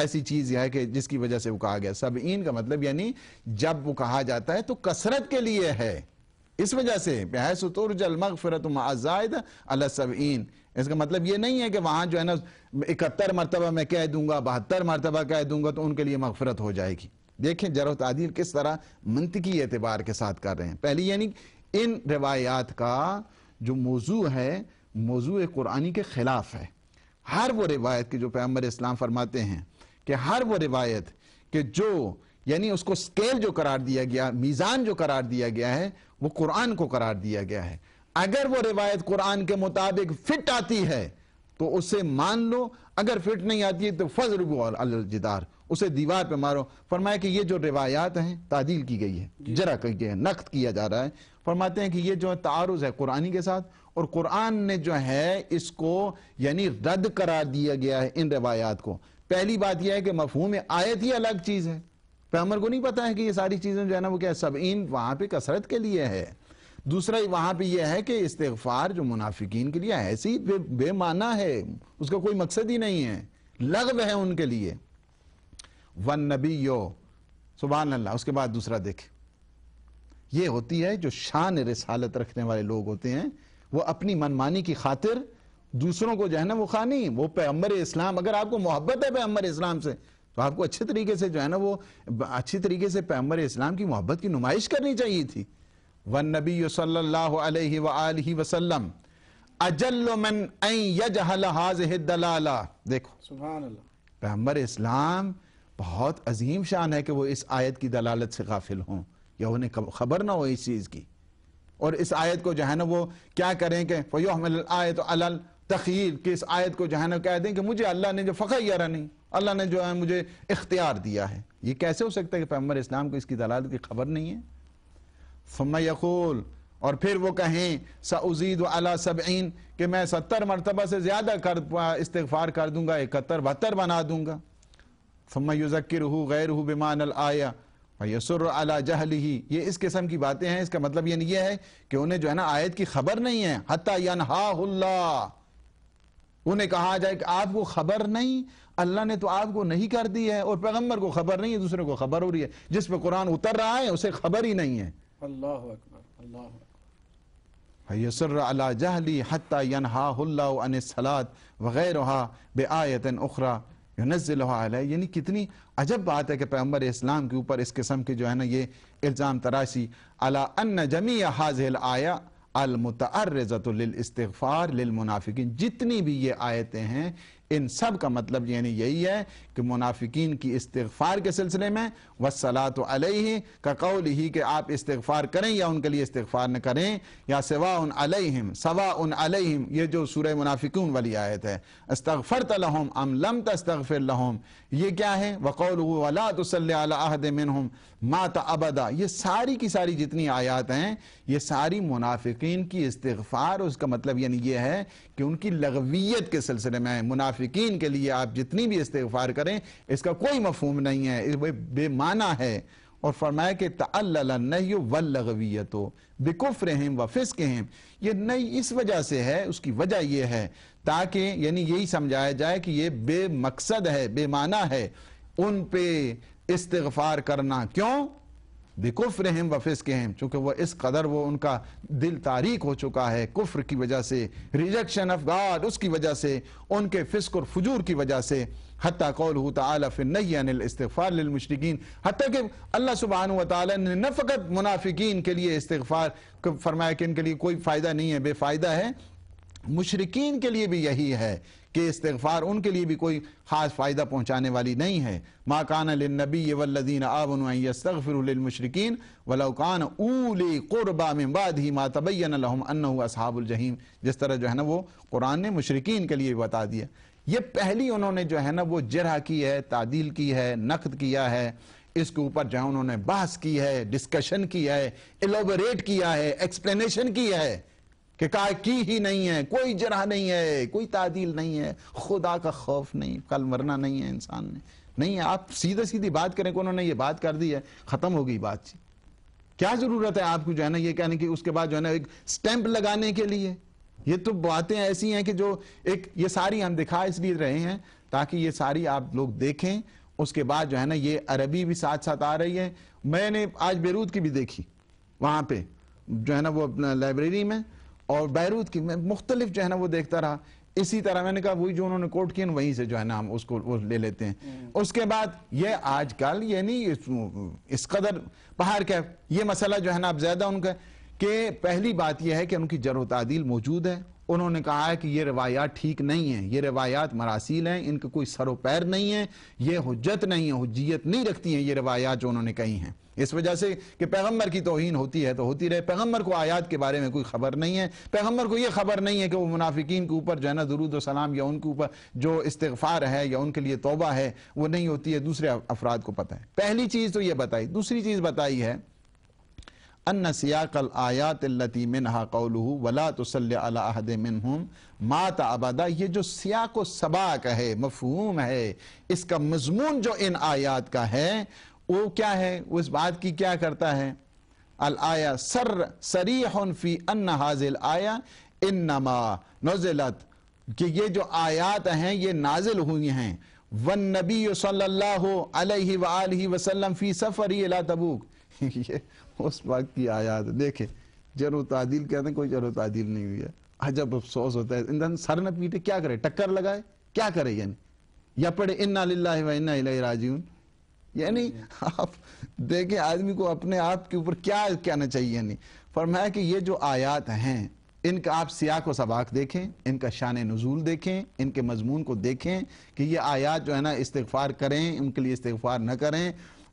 ایسی چیز یہ ہے کہ جس کی وجہ سے وہ کہا گیا سب کا مطلب یعنی جب وہ کہا جاتا ہے تو کثرت کے لیے ہے اس وجہ سے اس کا مطلب یہ نہیں ہے کہ وہاں جو ہے نا اکہتر مرتبہ میں کہہ دوں گا بہتر مرتبہ کہہ دوں گا تو ان کے لیے مغفرت ہو جائے گی دیکھیں جر تعدیل کس طرح منطقی اعتبار کے ساتھ کر رہے ہیں پہلی یعنی ان روایات کا جو موضوع ہے موضوع قرآنی کے خلاف ہے ہر وہ روایت کے جو پیامبر اسلام فرماتے ہیں کہ ہر وہ روایت کہ جو یعنی اس کو سکیل جو قرار دیا گیا میزان جو قرار دیا گیا ہے وہ قرآن کو قرار دیا گیا ہے اگر وہ روایت قرآن کے مطابق فٹ آتی ہے تو اسے مان لو اگر فٹ نہیں آتی ہے تو فضل گو اور اسے دیوار پہ مارو فرمایا کہ یہ جو روایات ہیں تعدیل کی گئی ہے جی۔ جرا ہے نقد کیا جا رہا ہے فرماتے ہیں کہ یہ جو تعارض ہے قرآنی کے ساتھ اور قرآن نے جو ہے اس کو یعنی رد قرار دیا گیا ہے ان روایات کو پہلی بات یہ ہے کہ مفہوم آیت ہی الگ چیز ہے پیغمبر کو نہیں پتا ہے کہ یہ ساری چیزیں جو ہے نا وہ کیا سبعین وہاں پہ کثرت کے لیے ہے دوسرا وہاں پہ یہ ہے کہ استغفار جو منافقین کے لیے ایسی بے معنی ہے اس کا کوئی مقصد ہی نہیں ہے لغو ہے ان کے لیے ون نبی یو اللہ اس کے بعد دوسرا دیکھیں یہ ہوتی ہے جو شان رسالت رکھنے والے لوگ ہوتے ہیں وہ اپنی منمانی کی خاطر دوسروں کو جہنم وہ خانی وہ پیغمبر اسلام اگر آپ کو محبت ہے پیغمبر اسلام سے تو آپ کو اچھے طریقے سے جو ہے نا وہ اچھے طریقے سے پیغمبر اسلام کی محبت کی نمائش کرنی چاہیے تھی والنبی صلی اللہ علیہ وآلہ وسلم اجل من این یجہل حاضح الدلالہ دیکھو سبحان اللہ پیغمبر اسلام بہت عظیم شان ہے کہ وہ اس آیت کی دلالت سے غافل ہوں یا انہیں خبر نہ ہو اس چیز کی اور اس آیت کو جو ہے نا وہ کیا کریں کہ فَيُحْمِلْ الْآَيَةُ عَلَلْ تخیل کہ اس آیت کو جو ہے نا کہہ دیں کہ مجھے اللہ نے جو فقہ یا نہیں اللہ نے جو ہے مجھے اختیار دیا ہے یہ کیسے ہو سکتا ہے کہ پیغمبر اسلام کو اس کی دلال کی خبر نہیں ہے ثم یقول اور پھر وہ کہیں و علی سبعین کہ میں ستر مرتبہ سے زیادہ استغفار کر دوں گا اکتر بہتر بنا دوں گا ثم ذکر غیرہو بمان ہوں بیمان علی الحل یہ اس قسم کی باتیں ہیں اس کا مطلب یعنی یہ نہیں ہے کہ انہیں جو ہے نا آیت کی خبر نہیں ہے انہیں کہا جائے کہ آپ کو خبر نہیں اللہ نے تو آپ کو نہیں کر دی ہے اور پیغمبر کو خبر نہیں ہے دوسرے کو خبر ہو رہی ہے جس پہ قرآن اتر رہا ہے اسے خبر ہی نہیں ہے اللہ اکبر اللہ اکبر فَيَسْرَ عَلَى جَهْلِ حَتَّى يَنْحَاهُ اللَّهُ عَنِ السَّلَاةِ وَغَيْرُهَا بِآیَةٍ اُخْرَى يُنَزِّلُهَا عَلَى یعنی کتنی عجب بات ہے کہ پیغمبر اسلام کے اوپر اس قسم کے جو ہے نا یہ الزام تراشی عَلَى أَنَّ جَمِيعَ حَاذِهِ الْآیَةِ المتعرضت للاستغفار للمنافقین جتنی بھی یہ آیتیں ہیں ان سب کا مطلب یعنی یہی ہے کہ منافقین کی استغفار کے سلسلے میں وصلا علیہ کا قول ہی کہ آپ استغفار کریں یا ان کے لیے استغفار نہ کریں یا سوا سوا یہ جو سورہ منافقون والی آیت ہے استغفرت لہم ام لم تستغفر لہم یہ کیا ہے وقول مِنْهُمْ مات ابدا یہ ساری کی ساری جتنی آیات ہیں یہ ساری منافقین کی استغفار اس کا مطلب یعنی یہ ہے کہ ان کی لغویت کے سلسلے میں منافقین کے لیے آپ جتنی بھی استغفار کریں اس کا کوئی مفہوم نہیں ہے وہ بے معنی ہے اور فرمایا کہ تعلل النہی واللغویت بکفرہم وفسقہم یہ نئی اس وجہ سے ہے اس کی وجہ یہ ہے تاکہ یعنی یہی سمجھایا جائے کہ یہ بے مقصد ہے بے معنی ہے ان پہ استغفار کرنا کیوں بکفرہم وفسکہم چونکہ وہ اس قدر وہ ان کا دل تاریخ ہو چکا ہے کفر کی وجہ سے ریجیکشن اف گاڈ اس کی وجہ سے ان کے فسق اور فجور کی وجہ سے حتیٰ قولہ تعالی فی نیان الاستغفار للمشرقین حتیٰ کہ اللہ سبحانہ وتعالی نے نفقت منافقین کے لیے استغفار فرمایا کہ ان کے لیے کوئی فائدہ نہیں ہے بے فائدہ ہے مشرقین کے لیے بھی یہی ہے کہ استغفار ان کے لیے بھی کوئی خاص فائدہ پہنچانے والی نہیں ہے ما کان للنبی والذین آمنوا ان یستغفروا للمشرکین ولو کان اولی قربا من بعد ما تبین لهم انه اصحاب الجحیم جس طرح جو ہے نا وہ قرآن نے مشرکین کے لیے بتا دیا یہ پہلی انہوں نے جو ہے نا وہ جرح کی ہے تعدیل کی ہے نقد کیا ہے اس کے اوپر جہاں انہوں نے بحث کی ہے ڈسکشن کی ہے الوبریٹ کیا ہے ایکسپلینیشن کی ہے کہ کا کی ہی نہیں ہے کوئی جرہ نہیں ہے کوئی تعدیل نہیں ہے خدا کا خوف نہیں کل مرنا نہیں ہے انسان نے نہیں ہے آپ سیدھے سیدھی بات کریں کہ انہوں نے یہ بات کر دی ہے ختم ہو گئی بات چیت کیا ضرورت ہے آپ کو جو ہے نا یہ کہنے کی اس کے بعد جو ہے نا ایک سٹیمپ لگانے کے لیے یہ تو باتیں ایسی ہیں کہ جو ایک یہ ساری ہم دکھا اس لیے رہے ہیں تاکہ یہ ساری آپ لوگ دیکھیں اس کے بعد جو ہے نا یہ عربی بھی ساتھ ساتھ آ رہی ہے میں نے آج بیروت کی بھی دیکھی وہاں پہ جو ہے نا وہ اپنا لائبریری میں اور بیروت کی میں مختلف جو ہے نا وہ دیکھتا رہا اسی طرح میں نے کہا وہی جو انہوں نے کوٹ کیا نا وہیں سے جو ہے نا ہم اس کو وہ لے لیتے ہیں اس کے بعد یہ آج کل یہ یعنی نہیں اس قدر باہر کیا یہ مسئلہ جو ہے نا اب زیادہ ان کا کہ پہلی بات یہ ہے کہ ان کی جر و موجود ہے انہوں نے کہا ہے کہ یہ روایات ٹھیک نہیں ہیں یہ روایات مراسیل ہیں ان کے کوئی سر و پیر نہیں ہے یہ حجت نہیں ہے حجیت نہیں رکھتی ہیں یہ روایات جو انہوں نے کہی ہیں اس وجہ سے کہ پیغمبر کی توہین ہوتی ہے تو ہوتی رہے پیغمبر کو آیات کے بارے میں کوئی خبر نہیں ہے پیغمبر کو یہ خبر نہیں ہے کہ وہ منافقین کے اوپر جو ہے نا درود سلام یا ان کے اوپر جو استغفار ہے یا ان کے لیے توبہ ہے وہ نہیں ہوتی ہے دوسرے افراد کو پتہ ہے پہلی چیز تو یہ بتائی دوسری چیز بتائی ہے ان سیاق الآیات اللتی منہا قوله ولا تصلی علی احد منہم مات عبادہ یہ جو سیاق و سباق ہے مفہوم ہے اس کا مضمون جو ان آیات کا ہے وہ کیا ہے وہ اس بات کی کیا کرتا ہے الآیا سر سریح فی ان حاضل آیا انما نزلت کہ یہ جو آیات ہیں یہ نازل ہوئی ہیں والنبی صلی اللہ علیہ وآلہ وسلم فی سفری الی تبوک اس وقت کی آیات دیکھیں جر و تعدیل کہتے ہیں کوئی جر و تعدیل نہیں ہوئی ہے حجب افسوس ہوتا ہے سر نہ پیٹے کیا کرے ٹکر لگائے کیا کرے یعنی یعنی یا للہ و آپ دیکھیں آدمی کو اپنے آپ کے اوپر کیا کہنا چاہیے یعنی فرمایا کہ یہ جو آیات ہیں ان کا آپ سیاق و سباق دیکھیں ان کا شان نزول دیکھیں ان کے مضمون کو دیکھیں کہ یہ آیات جو ہے نا استغفار کریں ان کے لیے استغفار نہ کریں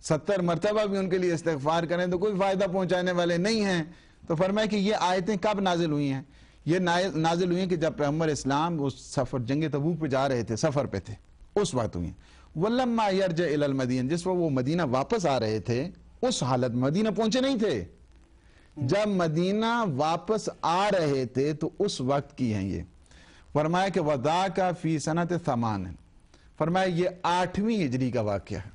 ستر مرتبہ بھی ان کے لیے استغفار کریں تو کوئی فائدہ پہنچانے والے نہیں ہیں تو فرمایا کہ یہ آیتیں کب نازل ہوئی ہیں یہ نازل ہوئی ہیں کہ جب پیغمبر اسلام سفر جنگ تبوک پہ جا رہے تھے سفر پہ تھے اس وقت ہوئی ہیں جس وہ مدینہ واپس آ رہے تھے اس حالت مدینہ پہنچے نہیں تھے جب مدینہ واپس آ رہے تھے تو اس وقت کی ہیں یہ فرمایا کہ وَدَاكَ کا فی صنعت سامان فرمایا یہ آٹھویں ہجری کا واقعہ ہے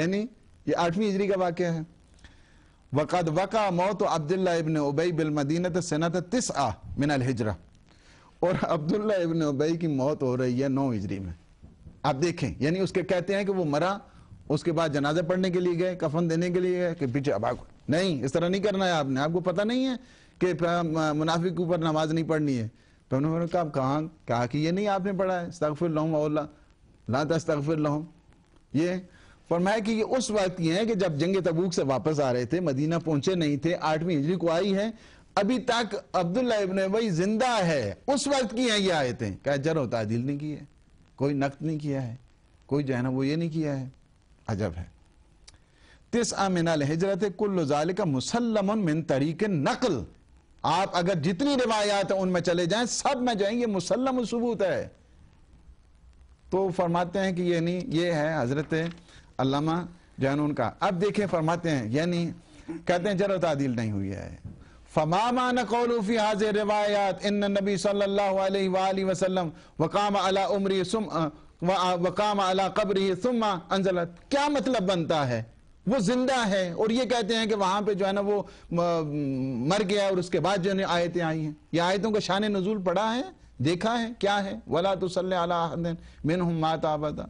یعنی یہ آٹھویں ہجری کا واقعہ ہے وقد وقع موت عبداللہ ابن من الحجرہ اور عبداللہ ابن ابئی کی موت ہو رہی ہے نو میں آپ دیکھیں یعنی اس کے کہتے ہیں کہ وہ مرا اس کے بعد جنازہ پڑھنے کے لیے گئے کفن دینے کے لیے گئے کہ پیچھے اب نہیں اس طرح نہیں کرنا ہے آپ نے آپ کو پتہ نہیں ہے کہ منافق کے اوپر نماز نہیں پڑھنی ہے انہوں نے کہا کہ یہ نہیں آپ نے پڑھا ہے استغفر لہم لا تستغفر لہم یہ فرمایا کہ یہ اس وقت یہ ہے کہ جب جنگ تبوک سے واپس آ رہے تھے مدینہ پہنچے نہیں تھے آٹھویں ہجری کو آئی ہے ابھی تک عبداللہ ابن ابئی زندہ ہے اس وقت کی ہیں یہ آیتیں کہ اجر و تعدیل نہیں کی ہے کوئی نقد نہیں کیا ہے کوئی جو ہے نا وہ یہ نہیں کیا ہے عجب ہے تس آمین الحجرت کل ذالک مسلم من طریق نقل آپ اگر جتنی روایات ہیں ان میں چلے جائیں سب میں جائیں یہ مسلم ثبوت ہے تو فرماتے ہیں کہ یہ نہیں یہ ہے حضرت علامہ جانون کا اب دیکھیں فرماتے ہیں یعنی کہتے ہیں جرہ تعدیل نہیں ہوئی ہے فما ما نقول فی حاضر روایات ان النبی صلی اللہ علیہ وآلہ وسلم وقام علی عمری سمع وقام علی قبری سمع انزلت کیا مطلب بنتا ہے وہ زندہ ہے اور یہ کہتے ہیں کہ وہاں پہ جو ہے نا وہ مر گیا اور اس کے بعد جو ہے آیتیں آئی ہیں یہ آیتوں کا شان نزول پڑا ہے دیکھا ہے کیا ہے وَلَا تُسَلِّ عَلَىٰ حَدٍ مِنْهُمْ مَا تَعْبَدَ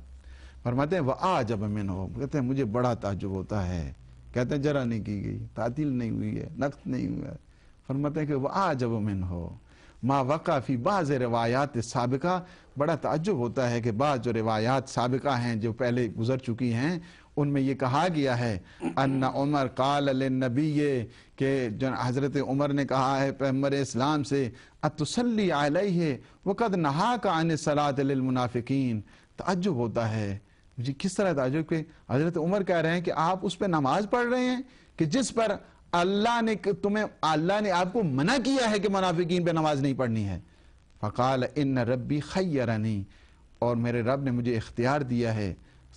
فرماتے ہیں وہ آ جب امن ہو کہتے بڑا تعجب ہوتا ہے کہتے ہیں نہیں کی گئی تعطیل نہیں ہوئی ہے نقص نہیں ہوا فرماتے ہیں کہ ہو ما وقع روایات سابقہ بڑا تعجب ہوتا ہے کہ بعض جو روایات سابقہ ہیں جو پہلے گزر چکی ہیں ان میں یہ کہا گیا ہے ان کالی کہ جو حضرت عمر نے کہا ہے پیمر اسلام سے منافقین تعجب ہوتا ہے مجھے جی، کس طرح تعجب کہ حضرت عمر کہہ رہے ہیں کہ آپ اس پہ نماز پڑھ رہے ہیں کہ جس پر اللہ نے تمہیں اللہ نے آپ کو منع کیا ہے کہ منافقین پہ نماز نہیں پڑھنی ہے فقال ان ربی خیرنی اور میرے رب نے مجھے اختیار دیا ہے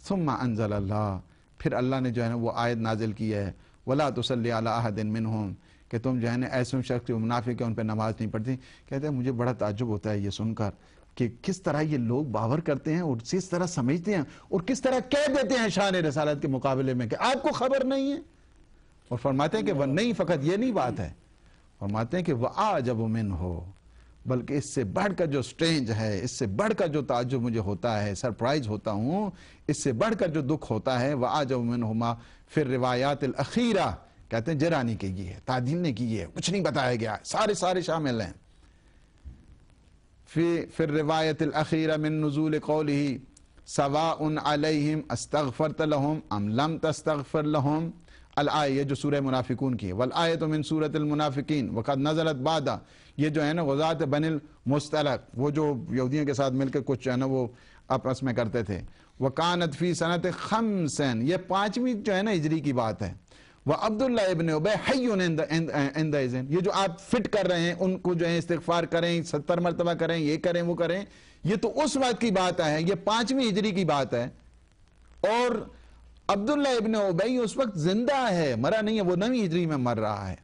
ثم انزل اللہ پھر اللہ نے جو ہے وہ آیت نازل کی ہے ولا تصلی علی احد منهم کہ تم جو ہے نا ایسے شخص منافق ہیں ان پہ نماز نہیں پڑھتی کہتے ہیں مجھے بڑا تعجب ہوتا ہے یہ سن کر کہ کس طرح یہ لوگ باور کرتے ہیں اور کس طرح سمجھتے ہیں اور کس طرح کہہ دیتے ہیں شان رسالت کے مقابلے میں کہ آپ کو خبر نہیں ہے اور فرماتے ہیں کہ وہ نہیں فقط یہ نہیں بات ہے فرماتے ہیں کہ وہ آ جب امن ہو بلکہ اس سے بڑھ کر جو سٹرینج ہے اس سے بڑھ کر جو تعجب مجھے ہوتا ہے سرپرائز ہوتا ہوں اس سے بڑھ کر جو دکھ ہوتا ہے وہ آج جب امن ہوما پھر روایات الاخیرہ کہتے ہیں جرانی کی یہ ہے تعدیل نے کی یہ ہے کچھ نہیں بتایا گیا سارے سارے شامل ہیں فی فر روایت من نزول قول ہی علیہم استغفرت لهم ام لم تستغفر لهم الآ جو سورہ منافقون کی ہے وَ من تو منصورت المنافقین وقد نزلت بعدہ یہ جو ہے نا غزات بن المستلق وہ جو یہودیوں کے ساتھ مل کے کچھ جو ہے نا وہ اپس میں کرتے تھے وہ فی صنت خمسن یہ پانچویں جو ہے نا ہجری کی بات ہے عبد اِنْدَ ابن یہ جو آپ فٹ کر رہے ہیں ان کو جو ہے استغفار کریں ستر مرتبہ کریں یہ کریں وہ کریں یہ تو اس وقت کی بات ہے یہ پانچویں ہجری کی بات ہے اور عبداللہ ابن عبی اس وقت زندہ ہے مرا نہیں ہے وہ نویں ہجری میں مر رہا ہے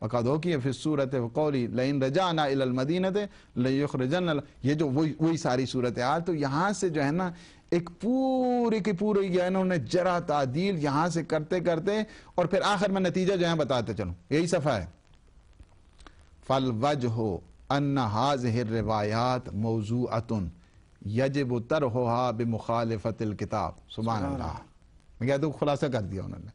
وقد اوکی فی صورت قولی لئن رجعنا الى المدینہ تے لیخرجن یہ جو وہی ساری صورتحال تو یہاں سے جو ہے نا ایک پوری کی پوری یا انہوں نے جرہ تعدیل یہاں سے کرتے کرتے اور پھر آخر میں نتیجہ جو ہے بتاتے چلوں یہی صفحہ ہے فَالْوَجْهُ أَنَّ هَذِهِ الرِّوَایَاتِ مَوْزُوعَتٌ يَجِبُ تَرْحُهَا بِمُخَالِفَةِ الْكِتَابِ سبحان اللہ میں کہہ دوں خلاصہ کر دیا انہوں نے